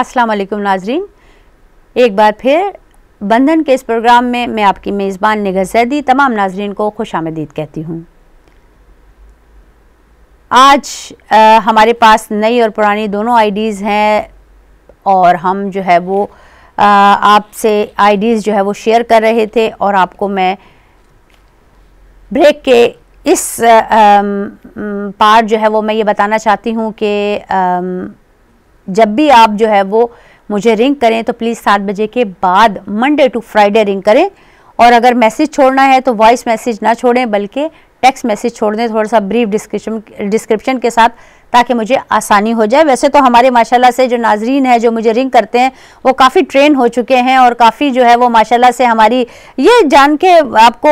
अस्सलाम वालेकुम नाजरीन एक बार फिर बंधन के इस प्रोग्राम में मैं आपकी मेज़बान निगर सैदी तमाम नाजरीन को खुश आमदीद कहती हूँ आज आ, हमारे पास नई और पुरानी दोनों आईडीज़ हैं और हम जो है वो आपसे आईडीज़ जो है वो शेयर कर रहे थे और आपको मैं ब्रेक के इस पार्ट जो है वो मैं ये बताना चाहती हूँ कि जब भी आप जो है वो मुझे रिंग करें तो प्लीज़ सात बजे के बाद मंडे टू फ्राइडे रिंग करें और अगर मैसेज छोड़ना है तो वॉइस मैसेज ना छोड़ें बल्कि टेक्स्ट मैसेज छोड़ दें थोड़ा सा ब्रीफ डिस्क्रिप्शन डिस्क्रिप्शन के साथ ताकि मुझे आसानी हो जाए वैसे तो हमारे माशाल्लाह से जो नाजरीन है जो मुझे रिंग करते हैं वो काफ़ी ट्रेन हो चुके हैं और काफ़ी जो है वो माशाल्लाह से हमारी ये जान के आपको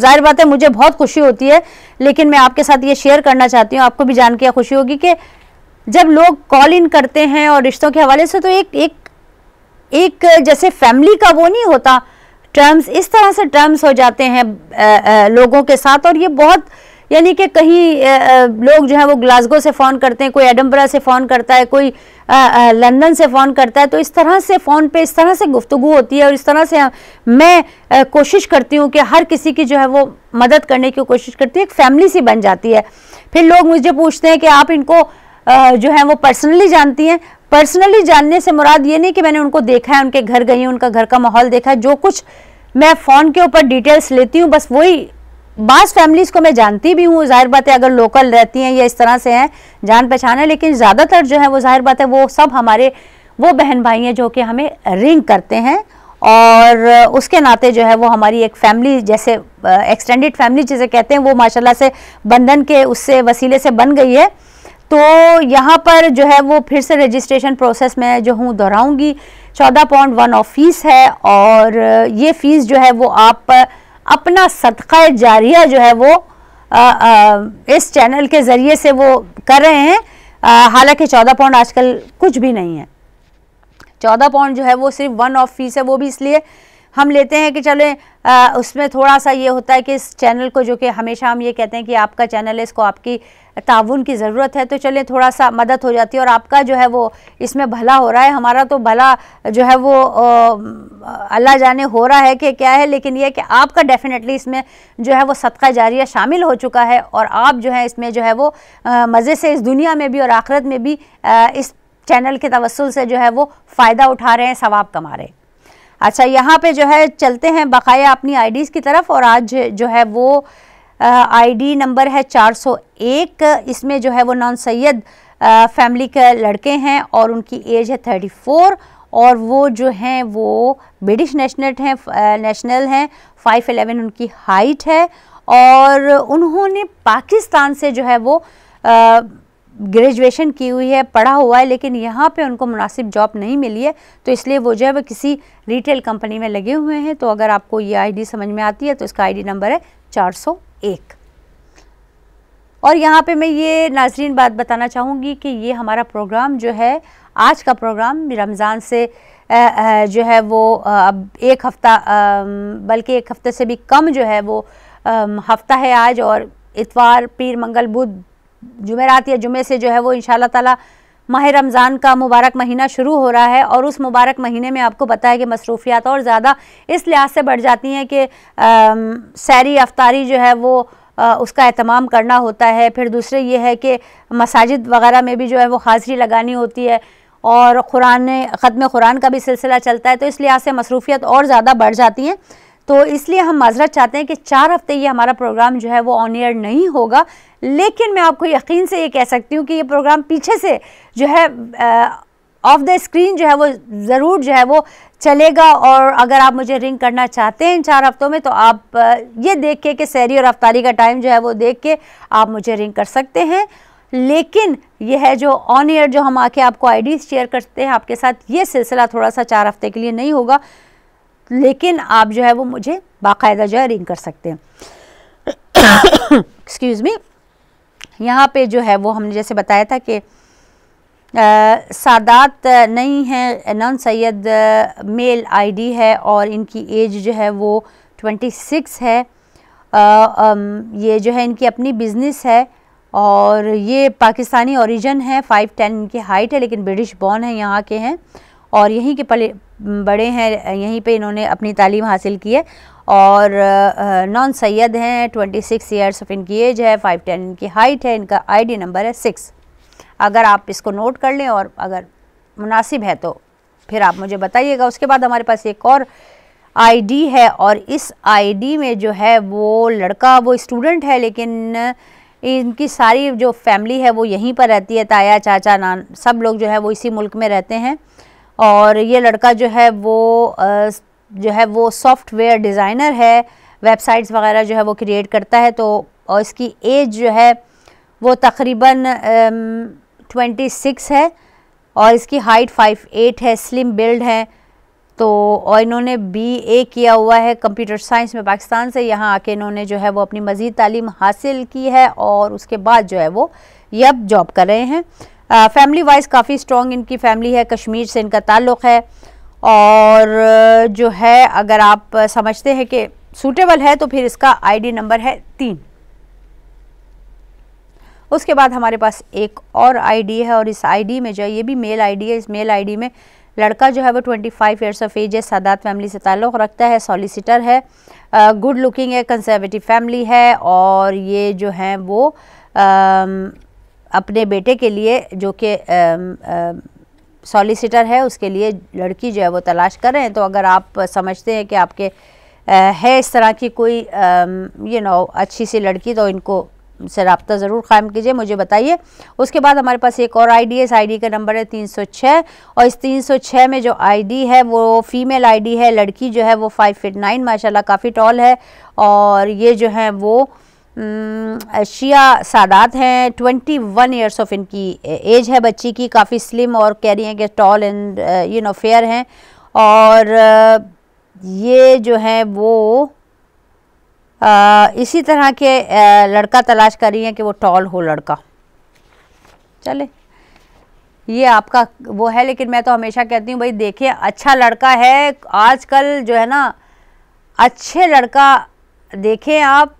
ज़ाहिर बात है मुझे बहुत खुशी होती है लेकिन मैं आपके साथ ये शेयर करना चाहती हूँ आपको भी जान के खुशी होगी कि जब लोग कॉल इन करते हैं और रिश्तों के हवाले से तो एक एक एक जैसे फैमिली का वो नहीं होता टर्म्स इस तरह से टर्म्स हो जाते हैं आ, आ, लोगों के साथ और ये बहुत यानी कि कहीं लोग जो है वो ग्लासगो से फ़ोन करते हैं कोई एडम्बरा से फ़ोन करता है कोई लंदन से फ़ोन करता है तो इस तरह से फ़ोन पे इस तरह से गुफ्तु होती है और इस तरह से मैं कोशिश करती हूँ कि हर किसी की जो है वो मदद करने की कोशिश करती है एक फैमिली सी बन जाती है फिर लोग मुझे पूछते हैं कि आप इनको जो है वो पर्सनली जानती हैं पर्सनली जानने से मुराद ये नहीं कि मैंने उनको देखा है उनके घर गई हूँ उनका घर का माहौल देखा है जो कुछ मैं फ़ोन के ऊपर डिटेल्स लेती हूँ बस वही बास फैमिलीज़ को मैं जानती भी हूँ ज़ाहिर बात है अगर लोकल रहती हैं या इस तरह से हैं जान पहचान है लेकिन ज़्यादातर जो है वो ज़ाहिर बात है वो सब हमारे वो बहन भाई हैं जो कि हमें रिंग करते हैं और उसके नाते जो है वो हमारी एक फैमिली जैसे एक्सटेंडेड फैमिली जिसे कहते हैं वो माशाल्लाह से बंधन के उससे वसीले से बन गई है तो यहाँ पर जो है वो फिर से रजिस्ट्रेशन प्रोसेस में जो हूँ दोहराऊँगी चौदह पॉइंट वन ऑफ फीस है और ये फ़ीस जो है वो आप अपना सदका जारिया जो है वो आ, आ, इस चैनल के ज़रिए से वो कर रहे हैं हालांकि चौदह पॉइंट आजकल कुछ भी नहीं है चौदह पॉइंट जो है वो सिर्फ वन ऑफ फीस है वो भी इसलिए हम लेते हैं कि चले आ, उसमें थोड़ा सा ये होता है कि इस चैनल को जो कि हमेशा हम ये कहते हैं कि आपका चैनल है इसको आपकी ताउन की ज़रूरत है तो चलें थोड़ा सा मदद हो जाती है और आपका जो है वो इसमें भला हो रहा है हमारा तो भला जो है वो अल्लाह जाने हो रहा है कि क्या है लेकिन ये कि आपका डेफिनेटली इसमें जो है वो सदका जारिया शामिल हो चुका है और आप जो है इसमें जो है वो मज़े से इस दुनिया में भी और आखिरत में भी आ, इस चैनल के तवसल से जो है वो फ़ायदा उठा रहे हैं सवाब कमा रहे हैं अच्छा यहाँ पे जो है चलते हैं बकाया अपनी आईडीज़ की तरफ और आज जो है वो आईडी नंबर है 401 इसमें जो है वो नॉन सैयद फैमिली के लड़के हैं और उनकी एज है 34 और वो जो हैं वो ब्रिटिश नेशनल हैं नेशनल हैं 5'11 उनकी हाइट है और उन्होंने पाकिस्तान से जो है वो आ, ग्रेजुएशन की हुई है पढ़ा हुआ है लेकिन यहाँ पे उनको मुनासिब जॉब नहीं मिली है तो इसलिए वो जो है वो किसी रिटेल कंपनी में लगे हुए हैं तो अगर आपको ये आईडी समझ में आती है तो इसका आईडी नंबर है 401 और यहाँ पे मैं ये नाजरीन बात बताना चाहूँगी कि ये हमारा प्रोग्राम जो है आज का प्रोग्राम रमज़ान से जो है वो अब एक हफ़्ता बल्कि एक हफ़्ते से भी कम जो है वो हफ़्ता है आज और इतवार पीर मंगल बुध जुमेरात या जुमे से जो है वो इन ताला माह रमज़ान का मुबारक महीना शुरू हो रहा है और उस मुबारक महीने में आपको पता है कि मसरूफियात और ज़्यादा इस लिहाज से बढ़ जाती हैं कि सैरी अफ्तारी जो है वो आ, उसका अहतमाम करना होता है फिर दूसरे ये है कि मसाजिद वगैरह में भी जो है वो हाज़िरी लगानी होती है और कुरान ख़त्म कुरान का भी सिलसिला चलता है तो इस लिहाज से मसरूफियत और ज़्यादा बढ़ जाती हैं तो इसलिए हम माजरत चाहते हैं कि चार हफ्ते ये हमारा प्रोग्राम जो है वो ऑन ईयर नहीं होगा लेकिन मैं आपको यकीन से ये कह सकती हूँ कि ये प्रोग्राम पीछे से जो है ऑफ द स्क्रीन जो है वो ज़रूर जो है वो चलेगा और अगर आप मुझे रिंग करना चाहते हैं इन चार हफ्तों में तो आप ये देख के कि सैरी और रफ्तारी का टाइम जो है वो देख के आप मुझे रिंग कर सकते हैं लेकिन यह है जो ऑन एयर जो हम आके आपको आईडी शेयर करते हैं आपके साथ ये सिलसिला थोड़ा सा चार हफ्ते के लिए नहीं होगा लेकिन आप जो है वो मुझे बाकायदा जो है रिंग कर सकते हैं एक्सक्यूज़ मी यहाँ पे जो है वो हमने जैसे बताया था कि सादात नहीं है नान सैद मेल आईडी है और इनकी एज जो है वो 26 है आ, आ, ये जो है इनकी अपनी बिज़नेस है और ये पाकिस्तानी ओरिजिन है फाइव टेन इनकी हाइट है लेकिन ब्रिटिश बॉर्न है यहाँ के हैं और यहीं के पले बड़े हैं यहीं पे इन्होंने अपनी तालीम हासिल की है और नॉन सैयद हैं 26 सिक्स ईयर्स ऑफ इनकी एज है 5'10 इनकी हाइट है इनका आईडी नंबर है सिक्स अगर आप इसको नोट कर लें और अगर मुनासिब है तो फिर आप मुझे बताइएगा उसके बाद हमारे पास एक और आईडी है और इस आईडी में जो है वो लड़का वो स्टूडेंट है लेकिन इनकी सारी जो फैमिली है वो यहीं पर रहती है ताया चाचा नान सब लोग जो है वो इसी मुल्क में रहते हैं और ये लड़का जो है वो जो है वो सॉफ्टवेयर डिज़ाइनर है वेबसाइट्स वगैरह जो है वो क्रिएट करता है तो और इसकी एज जो है वो तकरीबन ट्वेंटी सिक्स है और इसकी हाइट फाइव एट है स्लिम बिल्ड है तो और इन्होंने बी ए किया हुआ है कंप्यूटर साइंस में पाकिस्तान से यहाँ आके इन्होंने जो है वो अपनी मज़ीद तालीम हासिल की है और उसके बाद जो है वो ये अब जॉब कर रहे हैं फैमिली वाइज काफ़ी स्ट्रॉन्ग इनकी फ़ैमिली है कश्मीर से इनका ताल्लुक़ है और जो है अगर आप समझते हैं कि सूटेबल है तो फिर इसका आईडी नंबर है तीन उसके बाद हमारे पास एक और आईडी है और इस आईडी में जो है ये भी मेल आईडी है इस मेल आईडी में लड़का जो है वो 25 फाइव ईयर्स ऑफ एज है सादात फैमिली से ताल्लुक़ रखता है सॉलिसिटर है गुड लुकिंग है कंजर्वेटिव फैमिली है और ये जो हैं वो आ, अपने बेटे के लिए जो कि सॉलिसिटर है उसके लिए लड़की जो है वो तलाश कर रहे हैं तो अगर आप समझते हैं कि आपके है इस तरह की कोई यू नो अच्छी सी लड़की तो इनको से रबता ज़रूर क़ायम कीजिए मुझे बताइए उसके बाद हमारे पास एक और आईडी है इस डी का नंबर है 306 और इस 306 में जो आईडी है वो फ़ीमेल आईडी है लड़की जो है वो फाइव फिट नाइन माशाल्लाह काफ़ी टॉल है और ये जो है वो हम्म, शिया सादात हैं 21 वन ईयर्स ऑफ इनकी एज है बच्ची की काफ़ी स्लिम और कह रही हैं कि tall and you know fair हैं और uh, ये जो हैं वो आ, uh, इसी तरह के आ, uh, लड़का तलाश कर रही हैं कि वो टॉल हो लड़का चले ये आपका वो है लेकिन मैं तो हमेशा कहती हूँ भाई देखिए अच्छा लड़का है आजकल जो है ना अच्छे लड़का देखें आप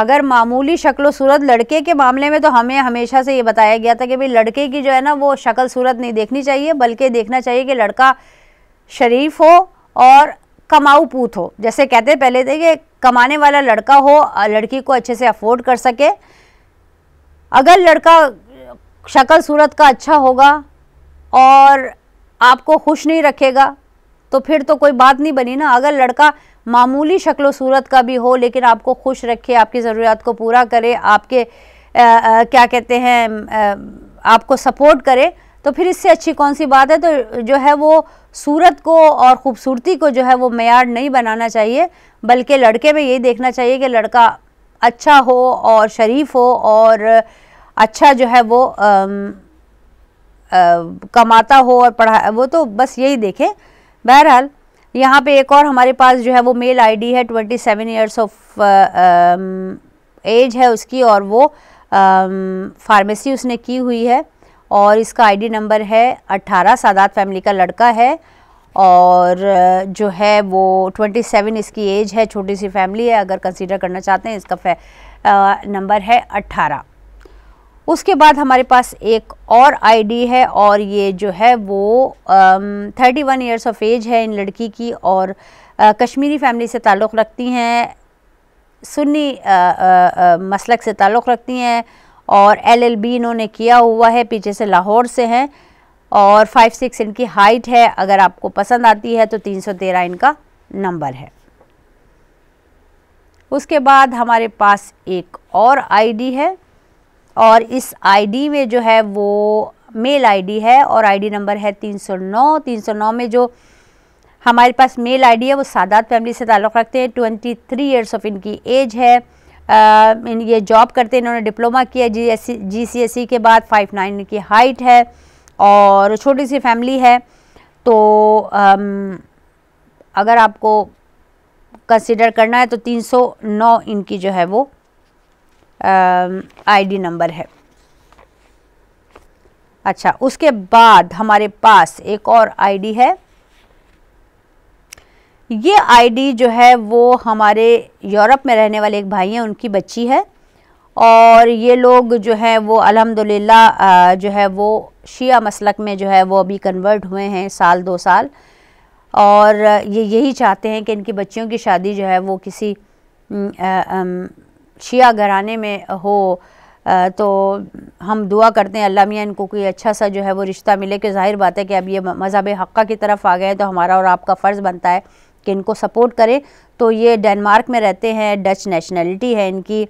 अगर मामूली शक्ल सूरत लड़के के मामले में तो हमें हमेशा से ये बताया गया था कि भाई लड़के की जो है ना वो शक्ल सूरत नहीं देखनी चाहिए बल्कि देखना चाहिए कि लड़का शरीफ हो और कमाऊ पूत हो जैसे कहते पहले थे कि कमाने वाला लड़का हो लड़की को अच्छे से अफोर्ड कर सके अगर लड़का शक्ल सूरत का अच्छा होगा और आपको खुश नहीं रखेगा तो फिर तो कोई बात नहीं बनी ना अगर लड़का मामूली शक्ल सूरत का भी हो लेकिन आपको खुश रखे आपकी ज़रूरियात को पूरा करे आपके आ, आ, क्या कहते हैं आपको सपोर्ट करे तो फिर इससे अच्छी कौन सी बात है तो जो है वो सूरत को और ख़ूबसूरती को जो है वो मैार नहीं बनाना चाहिए बल्कि लड़के में यही देखना चाहिए कि लड़का अच्छा हो और शरीफ हो और अच्छा जो है वो आम, आ, कमाता हो और पढ़ा वो तो बस यही देखें बहरहाल यहाँ पे एक और हमारे पास जो है वो मेल आईडी है twenty seven years of age है उसकी और वो फार्मेसी um, उसने की हुई है और इसका आईडी नंबर है अट्ठारह सादात फैमिली का लड़का है और uh, जो है वो ट्वेंटी सेवन इसकी एज है छोटी सी फैमिली है अगर कंसीडर करना चाहते हैं इसका आ, uh, नंबर है अट्ठारह उसके बाद हमारे पास एक और आईडी है और ये जो है वो thirty one years of age है इन लड़की की और आ, uh, कश्मीरी फैमिली से ताल्लुक़ रखती हैं सुन्नी uh, uh, मसलक से ताल्लुक़ रखती हैं और एलएलबी इन्होंने किया हुआ है पीछे से लाहौर से हैं और फाइव सिक्स इनकी हाइट है अगर आपको पसंद आती है तो तीन सौ तेरह इनका नंबर है उसके बाद हमारे पास एक और आईडी है और इस आईडी में जो है वो मेल आईडी है और आईडी नंबर है 309 309 में जो हमारे पास मेल आईडी है वो सादात फैमिली से ताल्लुक़ रखते हैं 23 थ्री ईयर्स ऑफ इनकी एज है आ, इन ये जॉब करते हैं इन्होंने डिप्लोमा किया जी एस सी के बाद फाइव नाइन इनकी हाइट है और छोटी सी फैमिली है तो आम, अगर आपको कंसिडर करना है तो 309 इनकी जो है वो आईडी um, नंबर है अच्छा उसके बाद हमारे पास एक और आईडी है ये आईडी जो है वो हमारे यूरोप में रहने वाले एक भाई हैं उनकी बच्ची है और ये लोग जो है वो अल्हम्दुलिल्लाह जो है वो शिया मसलक में जो है वो अभी कन्वर्ट हुए हैं साल दो साल और ये यही चाहते हैं कि इनकी बच्चियों की शादी जो है वो किसी आ, आ, शिया घराने में हो तो हम दुआ करते हैं अल्लाह मियाँ इनको कोई अच्छा सा जो है वो रिश्ता मिले कि जाहिर बात है कि अब ये मज़हब हक़ा की तरफ आ गए तो हमारा और आपका फ़र्ज़ बनता है कि इनको सपोर्ट करें तो ये डेनमार्क में रहते हैं डच नेशनलिटी है इनकी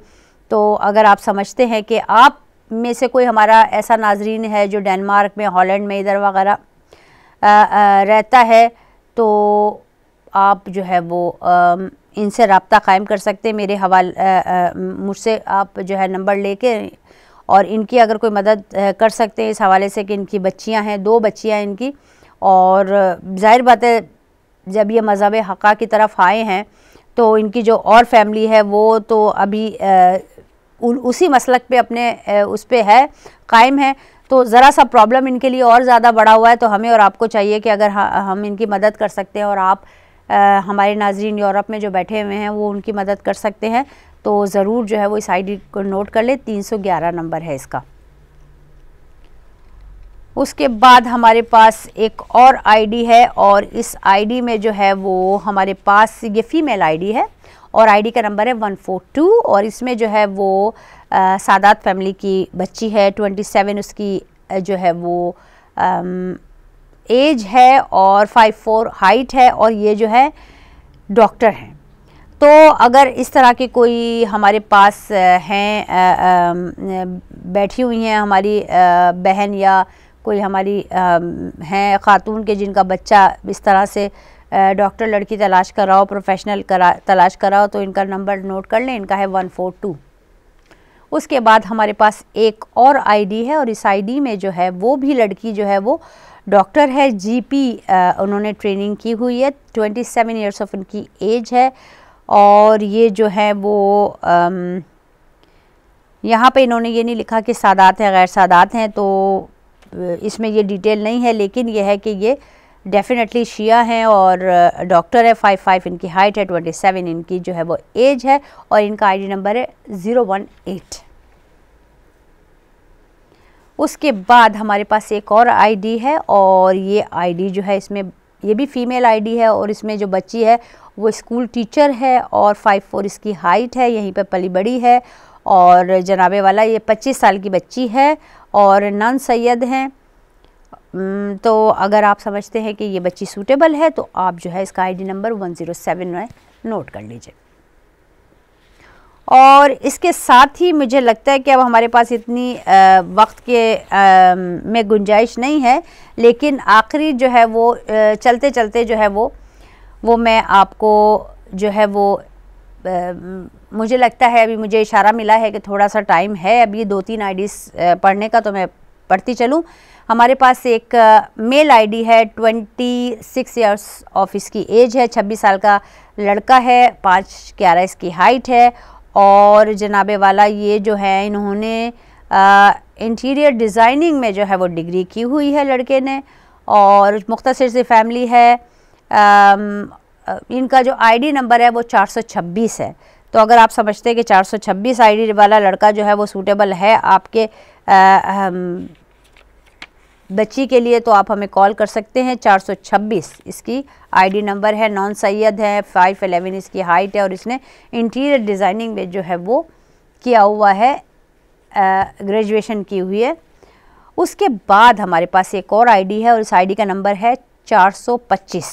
तो अगर आप समझते हैं कि आप में से कोई हमारा ऐसा नाजरीन है जो डेनमार्क में हॉलैंड में इधर वगैरह रहता है तो आप जो है वो आ, इनसे रबता क़ायम कर सकते हैं मेरे हवाल मुझसे आप जो है नंबर लेके और इनकी अगर कोई मदद कर सकते हैं इस हवाले से कि इनकी बच्चियां हैं दो बच्चियां हैं इनकी और जाहिर बात है जब ये मज़हब हक़ा की तरफ आए हैं तो इनकी जो और फैमिली है वो तो अभी आ, उसी मसलक पे अपने आ, उस पर है कायम है तो ज़रा सा प्रॉब्लम इनके लिए और ज़्यादा बढ़ा हुआ है तो हमें और आपको चाहिए कि अगर हम इनकी मदद कर सकते हैं और आप हमारे नाजरन यूरोप में जो बैठे हुए हैं वो उनकी मदद कर सकते हैं तो ज़रूर जो है वो इस आईडी को नोट कर ले 311 नंबर है इसका उसके बाद हमारे पास एक और आईडी है और इस आईडी में जो है वो हमारे पास ये फ़ीमेल आईडी है और आईडी का नंबर है वन फोर टू और इसमें जो है वो आ, सादात फैमिली की बच्ची है ट्वेंटी सेवन उसकी जो है वो एज है और फाइव फोर हाइट है और ये जो है डॉक्टर हैं तो अगर इस तरह के कोई हमारे पास हैं बैठी हुई हैं हमारी बहन या कोई हमारी हैं ख़ातून के जिनका बच्चा इस तरह से डॉक्टर लड़की तलाश कर रहा हो प्रोफेशनल करा तलाश कर रहा हो तो इनका नंबर नोट कर लें इनका है वन फोर टू उसके बाद हमारे पास एक और आईडी है और इस आईडी में जो है वो भी लड़की जो है वो डॉक्टर है जीपी उन्होंने ट्रेनिंग की हुई है ट्वेंटी सेवन ईयर्स ऑफ उनकी एज है और ये जो है वो यहाँ पे इन्होंने ये नहीं लिखा कि सादात हैं गैर सादात हैं तो इसमें ये डिटेल नहीं है लेकिन यह है कि ये डेफ़िनेटली शिया हैं और डॉक्टर है फाइव फाइव इनकी हाइट है ट्वेंटी सेवन इनकी जो है वो एज है और इनका आईडी नंबर है ज़ीरो वन एट उसके बाद हमारे पास एक और आईडी है और ये आईडी जो है इसमें ये भी फीमेल आईडी है और इसमें जो बच्ची है वो स्कूल टीचर है और फाइव फोर इसकी हाइट है यहीं पर पली बड़ी है और जनाबे वाला ये पच्चीस साल की बच्ची है और नन सैद हैं तो अगर आप समझते हैं कि ये बच्ची सूटेबल है तो आप जो है इसका ID number one zero seven में नोट कर लीजिए और इसके साथ ही मुझे लगता है कि अब हमारे पास इतनी आ, वक्त के आ, में गुंजाइश नहीं है लेकिन आखिरी जो है वो आ, चलते चलते जो है वो वो मैं आपको जो है वो आ, मुझे लगता है अभी मुझे इशारा मिला है कि थोड़ा सा टाइम है अभी दो तीन आईडीज़ पढ़ने का तो मैं पढ़ती चलूँ हमारे पास एक मेल आईडी है ट्वेंटी सिक्स ईयर्स ऑफ इसकी एज है छब्बीस साल का लड़का है पाँच ग्यारह इसकी हाइट है और जनाबे वाला ये जो है इन्होंने इंटीरियर डिज़ाइनिंग में जो है वो डिग्री की हुई है लड़के ने और मुख्तर सी फैमिली है आ, इनका जो आईडी नंबर है वो 426 है तो अगर आप समझते हैं कि 426 आईडी वाला लड़का जो है वो सूटेबल है आपके आ, आ, बच्ची के लिए तो आप हमें कॉल कर सकते हैं 426 इसकी आईडी नंबर है नॉन सैयद है एलेवन इसकी हाइट है और इसने इंटीरियर डिज़ाइनिंग में जो है वो किया हुआ है ग्रेजुएशन की हुई है उसके बाद हमारे पास एक और आईडी है और इस आईडी का नंबर है 425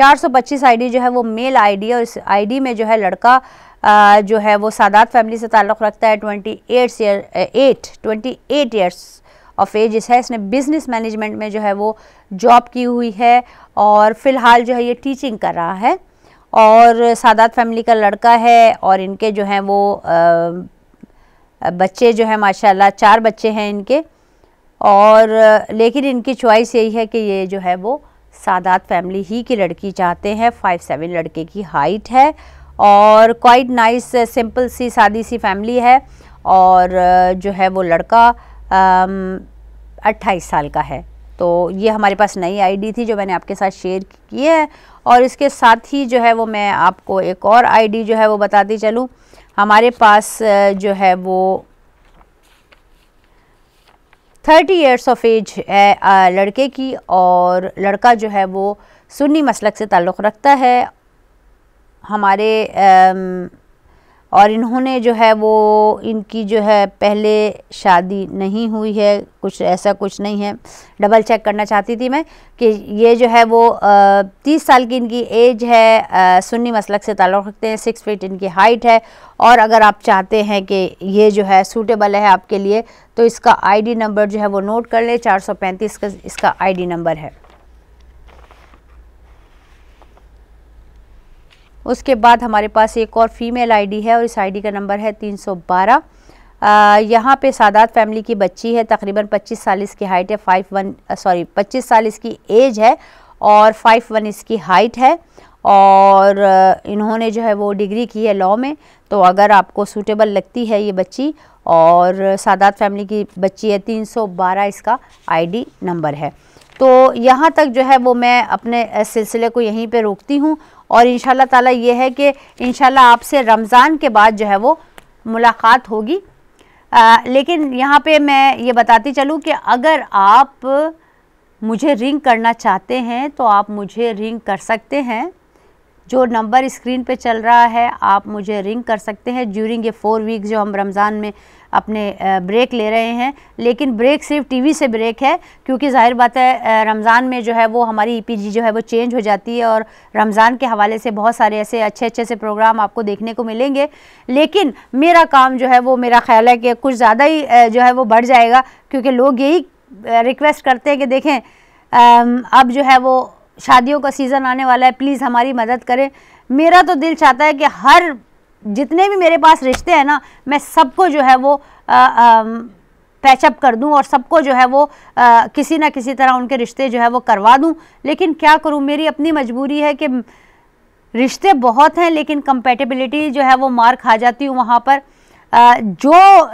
425 आईडी जो है वो मेल आईडी है और इस आई में जो है लड़का आ, जो है वो सादात फैमिली से ताल्लुक़ रखता है twenty eights eight eight years of ages है इसने बिज़नेस मैनेजमेंट में जो है वो जॉब की हुई है और फ़िलहाल जो है ये टीचिंग कर रहा है और सादात फैमिली का लड़का है और इनके जो हैं वो आ, बच्चे जो हैं माशाल्लाह चार बच्चे हैं इनके और लेकिन इनकी चॉइस यही है कि ये जो है वो सादात फैमिली ही की लड़की चाहते हैं फाइव सेवन लड़के की हाइट है और क्वाइट नाइस सिंपल सी सादी सी फैमिली है और जो है वो लड़का अट्ठाईस साल का है तो ये हमारे पास नई आईडी थी जो मैंने आपके साथ शेयर की है और इसके साथ ही जो है वो मैं आपको एक और आईडी जो है वो बताती चलूँ हमारे पास जो है वो थर्टी ईयर्स ऑफ एज है लड़के की और लड़का जो है वो सुन्नी मसलक से ताल्लुक़ रखता है हमारे और इन्होंने जो है वो इनकी जो है पहले शादी नहीं हुई है कुछ ऐसा कुछ नहीं है डबल चेक करना चाहती थी मैं कि ये जो है वो तीस साल की इनकी एज है आ, सुन्नी मसलक से ताल्लुक़ रखते हैं सिक्स फीट इनकी हाइट है और अगर आप चाहते हैं कि ये जो है सूटेबल है आपके लिए तो इसका आईडी नंबर जो है वो नोट कर लें चार सौ पैंतीस का इसका आई नंबर है उसके बाद हमारे पास एक और फीमेल आईडी है और इस आईडी का नंबर है 312 बारह यहाँ पर सादात फैमिली की बच्ची है तकरीबन 25 साल इसकी हाइट है फाइव वन सॉरी 25 साल इसकी एज है और फाइव वन इसकी हाइट है और इन्होंने जो है वो डिग्री की है लॉ में तो अगर आपको सूटेबल लगती है ये बच्ची और सादात फैमिली की बच्ची है 312 इसका आईडी नंबर है तो यहाँ तक जो है वो मैं अपने सिलसिले को यहीं पे रोकती हूँ और इन ताला ये है कि इन आपसे रमज़ान के बाद जो है वो मुलाकात होगी आ, लेकिन यहाँ पे मैं ये बताती चलूँ कि अगर आप मुझे रिंग करना चाहते हैं तो आप मुझे रिंग कर सकते हैं जो नंबर स्क्रीन पे चल रहा है आप मुझे रिंग कर सकते हैं ज्यूरिंग ये फ़ोर वीक जो हम रमज़ान में अपने ब्रेक ले रहे हैं लेकिन ब्रेक सिर्फ टीवी से ब्रेक है क्योंकि ज़ाहिर बात है रमज़ान में जो है वो हमारी ईपीजी e जो है वो चेंज हो जाती है और रमज़ान के हवाले से बहुत सारे ऐसे अच्छे अच्छे से प्रोग्राम आपको देखने को मिलेंगे लेकिन मेरा काम जो है वो मेरा ख्याल है कि कुछ ज़्यादा ही जो है वो बढ़ जाएगा क्योंकि लोग यही रिक्वेस्ट करते हैं कि देखें अब जो है वो शादियों का सीज़न आने वाला है प्लीज़ हमारी मदद करें मेरा तो दिल चाहता है कि हर जितने भी मेरे पास रिश्ते हैं ना मैं सबको जो है वो पैचअप कर दूं और सबको जो है वो आ, किसी ना किसी तरह उनके रिश्ते जो है वो करवा दूं लेकिन क्या करूं मेरी अपनी मजबूरी है कि रिश्ते बहुत हैं लेकिन कंपेटेबिलिटी जो है वो मार खा जाती हूँ वहाँ पर आ, जो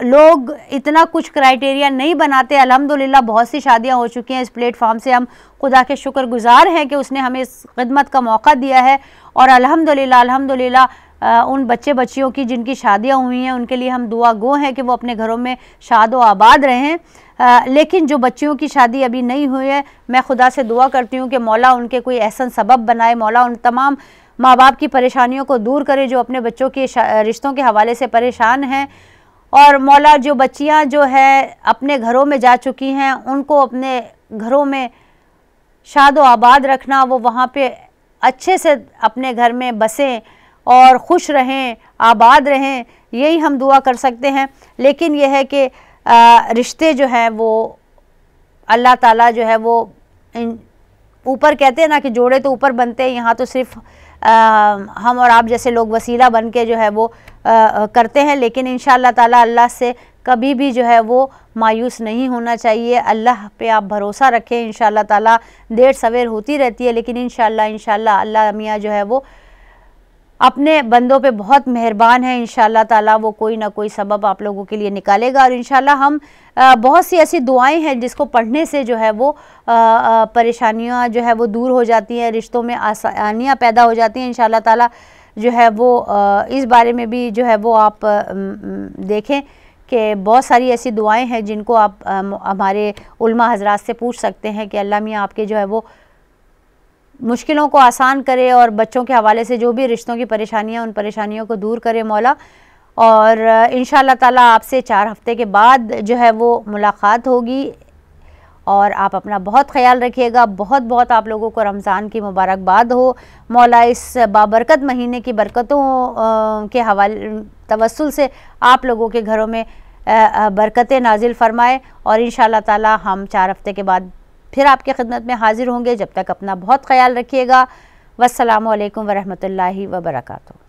लोग इतना कुछ क्राइटेरिया नहीं बनाते अलहमदिल्ला बहुत सी शादियाँ हो चुकी हैं इस प्लेटफॉर्म से हम खुदा के शुक्रगुजार हैं कि उसने हमें इस ख़दमत का मौका दिया है और अल्हम्दुलिल्लाह अल्हम्दुलिल्लाह उन बच्चे बच्चियों की जिनकी शादियाँ हुई हैं उनके लिए हम दुआ गो हैं कि वो अपने घरों में शाद व आबाद रहें आ, लेकिन जो बच्चियों की शादी अभी नहीं हुई है मैं खुदा से दुआ करती हूँ कि मौला उनके कोई एहसन सबब बनाए मौला उन तमाम माँ बाप की परेशानियों को दूर करे जो अपने बच्चों के रिश्तों के हवाले से परेशान हैं और मौला जो बच्चियाँ जो है अपने घरों में जा चुकी हैं उनको अपने घरों में शाद व आबाद रखना वो वहाँ पे अच्छे से अपने घर में बसें और खुश रहें आबाद रहें यही हम दुआ कर सकते हैं लेकिन यह है कि रिश्ते जो हैं वो अल्लाह ताला जो है वो ऊपर कहते हैं ना कि जोड़े तो ऊपर बनते हैं यहाँ तो सिर्फ आ, हम और आप जैसे लोग वसीला बन के जो है वो आ, करते हैं लेकिन इन ताला अल्लाह से कभी भी जो है वो मायूस नहीं होना चाहिए अल्लाह पे आप भरोसा रखें इन ताला देर सवेर होती रहती है लेकिन इन शाला इन अल्लाह मियाँ जो है वो अपने बंदों पे बहुत मेहरबान है इन ताला वो कोई ना कोई सबब आप लोगों के लिए निकालेगा और इन हम बहुत सी ऐसी दुआएं हैं जिसको पढ़ने से जो है वो परेशानियां जो है वो दूर हो जाती हैं रिश्तों में आसानियाँ पैदा हो जाती हैं इन ताला जो है वो इस बारे में भी जो है वो आप देखें कि बहुत सारी ऐसी दुआएं हैं जिनको आप हमारे उल्मा हजरात से पूछ सकते हैं कि अल्लाह मियाँ आपके जो है वो मुश्किलों को आसान करे और बच्चों के हवाले से जो भी रिश्तों की परेशानियाँ उन परेशानियों को दूर करे मौला और इन ताला आपसे चार हफ़्ते के बाद जो है वो मुलाकात होगी और आप अपना बहुत ख्याल रखिएगा बहुत बहुत आप लोगों को रमज़ान की मुबारकबाद हो मौला इस बाबरकत महीने की बरकतों के हवाले तवसल से आप लोगों के घरों में बरकतें नाजिल फरमाए और इन ताला हम चार हफ़्ते के बाद फिर आपकी खिदमत में हाजिर होंगे जब तक अपना बहुत ख्याल रखिएगा वसलम वरहमल वर्का